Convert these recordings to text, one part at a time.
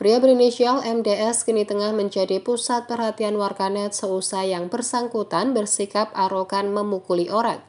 Pria berinisial MDS kini tengah menjadi pusat perhatian warganet seusai yang bersangkutan bersikap arogan memukuli orang.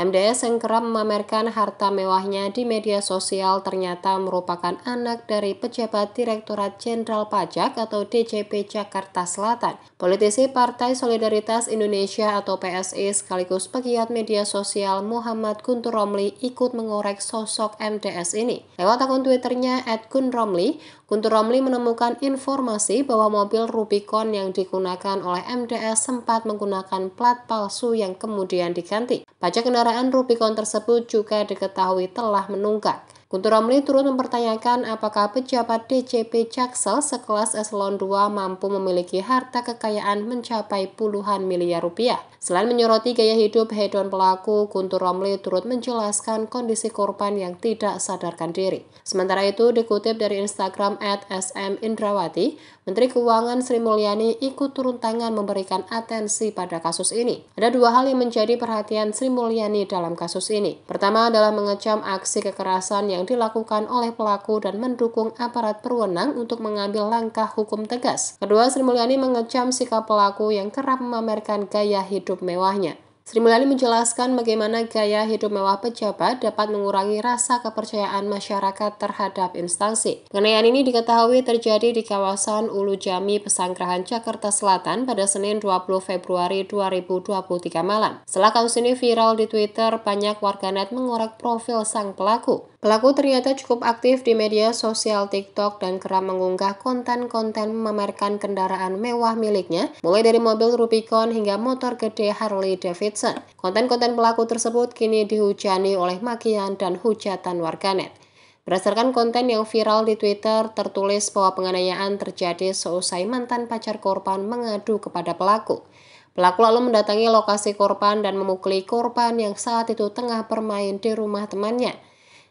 MDS yang kerap memamerkan harta mewahnya di media sosial ternyata merupakan anak dari pejabat Direktorat Jenderal Pajak atau DJP Jakarta Selatan. Politisi Partai Solidaritas Indonesia atau PSI sekaligus pegiat media sosial Muhammad Guntur Romli ikut mengorek sosok MDS ini. Lewat akun Twitternya Romli, Guntur Romli menemukan informasi bahwa mobil Rubicon yang digunakan oleh MDS sempat menggunakan plat palsu yang kemudian diganti. Pajak kendaraan Rubicon tersebut juga diketahui telah menunggak. Guntur Romli turut mempertanyakan apakah pejabat DCP Jaksel sekelas eselon 2 mampu memiliki harta kekayaan mencapai puluhan miliar rupiah. Selain menyoroti gaya hidup hedon pelaku, Guntur Romli turut menjelaskan kondisi korban yang tidak sadarkan diri. Sementara itu, dikutip dari Instagram at SM Indrawati, Menteri Keuangan Sri Mulyani ikut turun tangan memberikan atensi pada kasus ini. Ada dua hal yang menjadi perhatian Sri Mulyani dalam kasus ini. Pertama adalah mengecam aksi kekerasan yang yang dilakukan oleh pelaku dan mendukung aparat berwenang untuk mengambil langkah hukum tegas. Kedua, Sri Mulyani mengecam sikap pelaku yang kerap memamerkan gaya hidup mewahnya. Sri Mulyani menjelaskan bagaimana gaya hidup mewah pejabat dapat mengurangi rasa kepercayaan masyarakat terhadap instansi. Pengenaian ini diketahui terjadi di kawasan Ulu Jami, Pesanggrahan, Jakarta Selatan pada Senin 20 Februari 2023 malam. Setelah kasus ini viral di Twitter, banyak warganet mengorek profil sang pelaku. Pelaku ternyata cukup aktif di media sosial TikTok dan kerap mengunggah konten-konten memamerkan kendaraan mewah miliknya, mulai dari mobil Rubicon hingga motor gede Harley Davidson. Konten-konten pelaku tersebut kini dihujani oleh makian dan hujatan warganet. Berdasarkan konten yang viral di Twitter, tertulis bahwa penganiayaan terjadi seusai mantan pacar korban mengadu kepada pelaku. Pelaku lalu mendatangi lokasi korban dan memukuli korban yang saat itu tengah bermain di rumah temannya.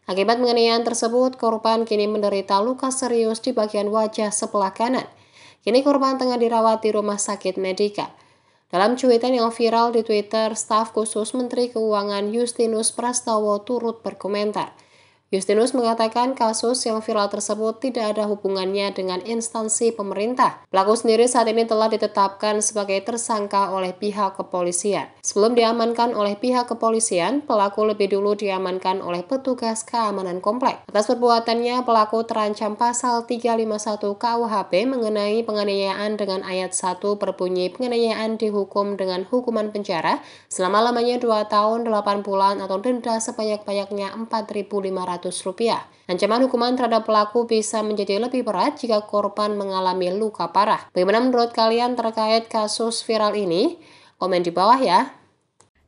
Akibat penganiayaan tersebut, korban kini menderita luka serius di bagian wajah sebelah kanan. Kini korban tengah dirawat di rumah sakit Medika. Dalam cuitan yang viral di Twitter, staf khusus Menteri Keuangan Justinus Prastowo turut berkomentar – Justinus mengatakan kasus yang viral tersebut tidak ada hubungannya dengan instansi pemerintah. Pelaku sendiri saat ini telah ditetapkan sebagai tersangka oleh pihak kepolisian. Sebelum diamankan oleh pihak kepolisian, pelaku lebih dulu diamankan oleh petugas keamanan komplek. Atas perbuatannya, pelaku terancam pasal 351 KUHP mengenai penganiayaan dengan ayat 1 berbunyi penganiayaan dihukum dengan hukuman penjara selama lamanya 2 tahun 8 bulan atau denda sebanyak-banyaknya 4.500 Rp100. Ancaman hukuman terhadap pelaku bisa menjadi lebih berat jika korban mengalami luka parah. Bagaimana menurut kalian terkait kasus viral ini? Komen di bawah ya.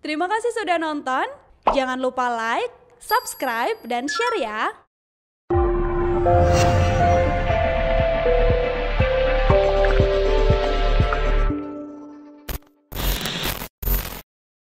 Terima kasih sudah nonton. Jangan lupa like, subscribe, dan share ya.